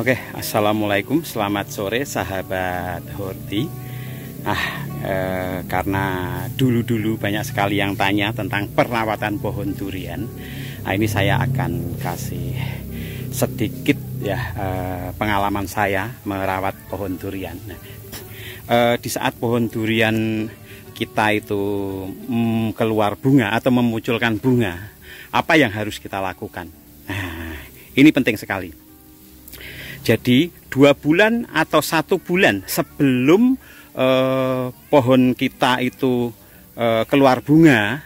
Oke, assalamualaikum, selamat sore sahabat Horti. Nah, e, karena dulu-dulu banyak sekali yang tanya tentang perawatan pohon durian. Nah, ini saya akan kasih sedikit ya e, pengalaman saya merawat pohon durian. e, di saat pohon durian kita itu mm, keluar bunga atau memunculkan bunga, apa yang harus kita lakukan? Nah, ini penting sekali jadi dua bulan atau satu bulan sebelum eh, pohon kita itu eh, keluar bunga,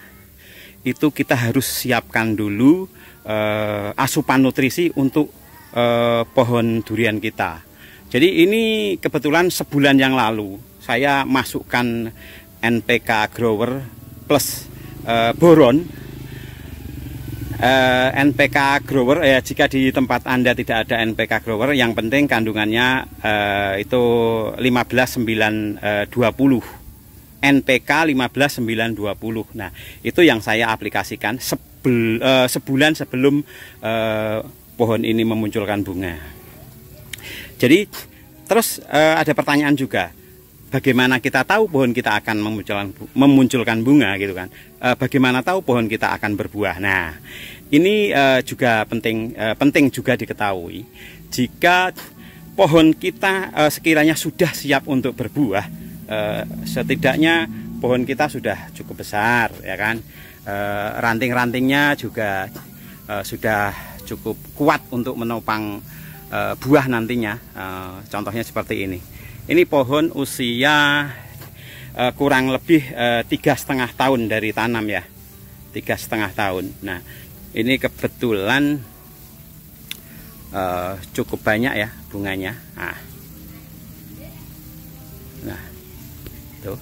itu kita harus siapkan dulu eh, asupan nutrisi untuk eh, pohon durian kita. Jadi ini kebetulan sebulan yang lalu saya masukkan NPK grower plus eh, boron eh, NPK grower ya eh, jika di tempat Anda tidak ada NPK grower yang penting kandungannya eh, itu 15920 eh, NPK 15920. Nah, itu yang saya aplikasikan sebel, eh, sebulan sebelum eh, pohon ini memunculkan bunga. Jadi terus eh, ada pertanyaan juga bagaimana kita tahu pohon kita akan memunculkan memunculkan bunga gitu kan e, bagaimana tahu pohon kita akan berbuah nah ini e, juga penting e, penting juga diketahui jika pohon kita e, sekiranya sudah siap untuk berbuah e, setidaknya pohon kita sudah cukup besar ya kan e, ranting-rantingnya juga e, sudah cukup kuat untuk menopang e, buah nantinya e, contohnya seperti ini ini pohon usia uh, kurang lebih eh, tiga setengah tahun dari tanam ya, tiga setengah tahun. Nah, ini kebetulan uh, cukup banyak ya bunganya. Ah. Nah, nah itu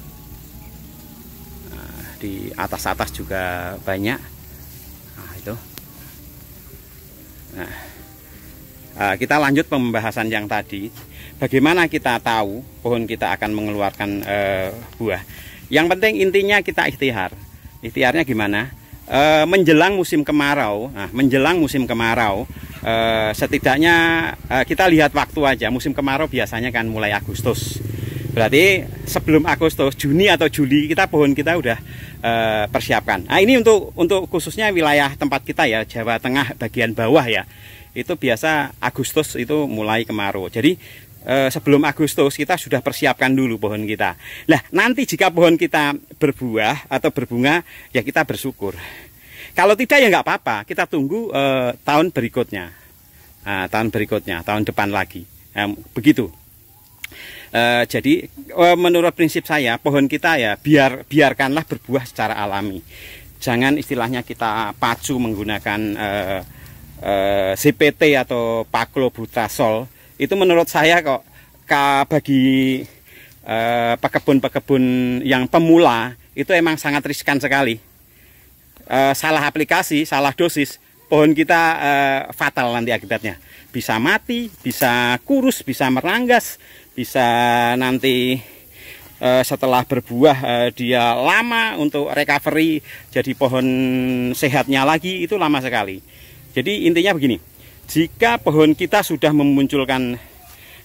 nah, di atas atas juga banyak. Nah, itu. Nah, kita lanjut pembahasan yang tadi bagaimana kita tahu pohon kita akan mengeluarkan e, buah. Yang penting intinya kita ikhtiar. Ikhtiarnya gimana? E, menjelang musim kemarau, nah, menjelang musim kemarau, e, setidaknya e, kita lihat waktu aja. Musim kemarau biasanya kan mulai Agustus. Berarti sebelum Agustus, Juni atau Juli kita pohon kita udah e, persiapkan. Nah ini untuk untuk khususnya wilayah tempat kita ya Jawa Tengah bagian bawah ya itu biasa Agustus itu mulai kemarau. Jadi Eh, sebelum Agustus kita sudah persiapkan dulu pohon kita. Nah, nanti jika pohon kita berbuah atau berbunga, ya kita bersyukur. Kalau tidak ya nggak apa-apa, kita tunggu eh, tahun berikutnya, nah, tahun berikutnya, tahun depan lagi, begitu. Uh, jadi uh, menurut prinsip saya pohon kita ya biar biarkanlah berbuah secara alami. Jangan istilahnya kita pacu menggunakan uh, CPT atau paklo Butasol. Itu menurut saya kok bagi pekebun eh, pekebun-pekebun yang pemula itu emang sangat riskan sekali. Eh, salah aplikasi, salah dosis, pohon kita eh, fatal nanti akibatnya. Bisa mati, bisa kurus, bisa meranggas, bisa nanti eh, setelah berbuah eh, dia lama untuk recovery jadi pohon sehatnya lagi itu lama sekali. Jadi intinya begini jika pohon kita sudah memunculkan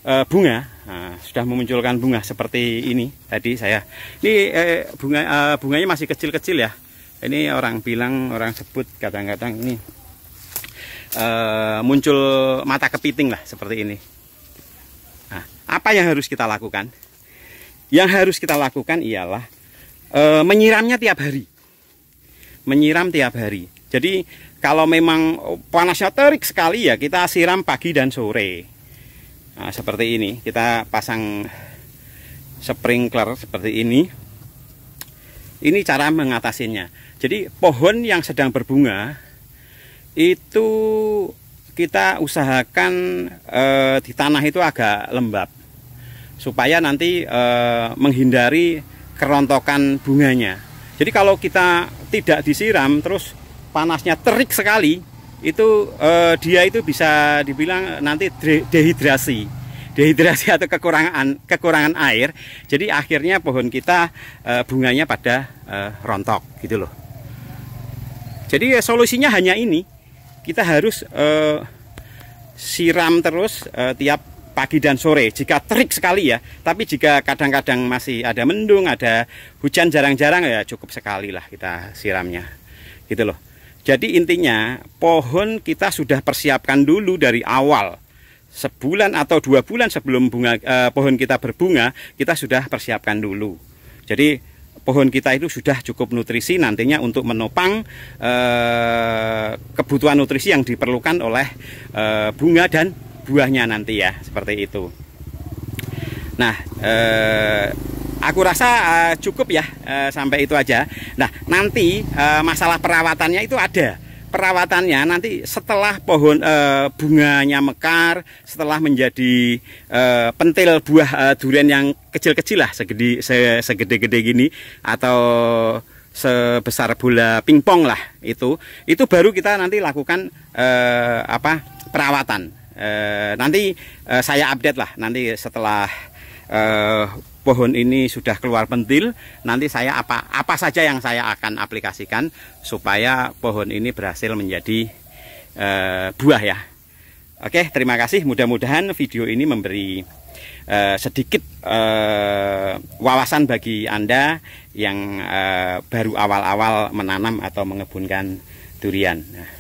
e, bunga nah, sudah memunculkan bunga seperti ini tadi saya ini e, bunga e, bunganya masih kecil-kecil ya ini orang bilang orang sebut kadang-kadang ini e, muncul mata kepiting lah seperti ini nah, apa yang harus kita lakukan yang harus kita lakukan ialah e, menyiramnya tiap hari menyiram tiap hari jadi kalau memang panasnya terik sekali ya kita siram pagi dan sore nah, seperti ini kita pasang sprinkler seperti ini ini cara mengatasinya jadi pohon yang sedang berbunga itu kita usahakan eh, di tanah itu agak lembab supaya nanti eh, menghindari kerontokan bunganya jadi kalau kita tidak disiram terus panasnya terik sekali itu eh, dia itu bisa dibilang nanti dehidrasi dehidrasi atau kekurangan kekurangan air jadi akhirnya pohon kita eh, bunganya pada eh, rontok gitu loh jadi ya, solusinya hanya ini kita harus eh, siram terus eh, tiap pagi dan sore jika terik sekali ya tapi jika kadang-kadang masih ada mendung ada hujan jarang-jarang ya cukup sekali lah kita siramnya gitu loh jadi intinya pohon kita sudah persiapkan dulu dari awal. Sebulan atau dua bulan sebelum bunga eh, pohon kita berbunga, kita sudah persiapkan dulu. Jadi pohon kita itu sudah cukup nutrisi nantinya untuk menopang eh, kebutuhan nutrisi yang diperlukan oleh eh, bunga dan buahnya nanti ya, seperti itu. Nah, eh, aku rasa uh, cukup ya uh, sampai itu aja. Nah, nanti uh, masalah perawatannya itu ada. Perawatannya nanti setelah pohon uh, bunganya mekar, setelah menjadi uh, pentil buah uh, durian yang kecil-kecil lah segede segede-gede gini atau sebesar bola pingpong lah itu. Itu baru kita nanti lakukan uh, apa? perawatan. Uh, nanti uh, saya update lah nanti setelah eh, pohon ini sudah keluar pentil nanti saya apa apa saja yang saya akan aplikasikan supaya pohon ini berhasil menjadi eh, buah ya Oke terima kasih mudah-mudahan video ini memberi Uh, sedikit uh, wawasan bagi anda yang uh, baru awal-awal menanam atau mengebunkan durian nah.